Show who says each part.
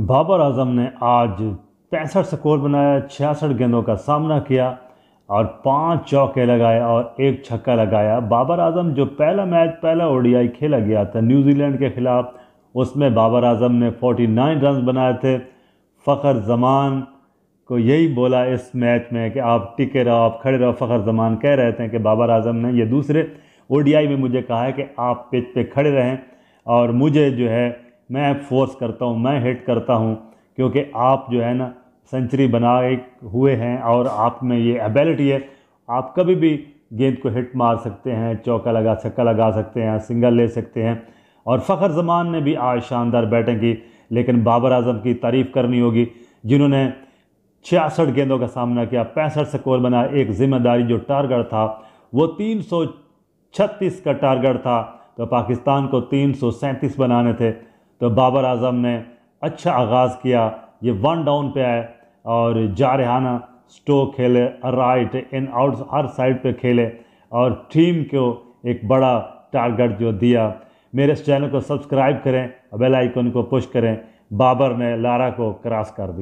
Speaker 1: बाबर आजम ने आज पैंसठ स्कोर बनाया छियासठ गेंदों का सामना किया और पांच चौके लगाए और एक छक्का लगाया बाबर आजम जो पहला मैच पहला ओडीआई खेला गया था न्यूजीलैंड के ख़िलाफ़ उसमें बाबर आजम ने 49 रन बनाए थे फ़खर जमान को यही बोला इस मैच में कि आप टिके रहो आप खड़े रहो फ़खर जमान कह रहे थे कि बाबर आजम ने ये दूसरे ओडीआई में मुझे कहा है कि आप पिच पे खड़े रहें और मुझे जो है मैं फोर्स करता हूँ मैं हिट करता हूँ क्योंकि आप जो है ना सेंचुरी बनाए हुए हैं और आप में ये एबिलिटी है आप कभी भी गेंद को हिट मार सकते हैं चौका लगा छक्का लगा सकते हैं सिंगल ले सकते हैं और फ़खर जमान ने भी आज शानदार बैटिंग की लेकिन बाबर आजम की तारीफ़ करनी होगी जिन्होंने छियासठ गेंदों का सामना किया पैंसठ स्कोर बना एक जिम्मेदारी जो टारगेट था वो तीन का टारगेट था तो पाकिस्तान को तीन बनाने थे तो बाबर आजम ने अच्छा आगाज़ किया ये वन डाउन पे आए और जारहाना स्टो खेले राइट इन आउट हर साइड पे खेले और टीम को एक बड़ा टारगेट जो दिया मेरे इस चैनल को सब्सक्राइब करें बेल आइकन को पुश करें बाबर ने लारा को क्रॉस कर दिया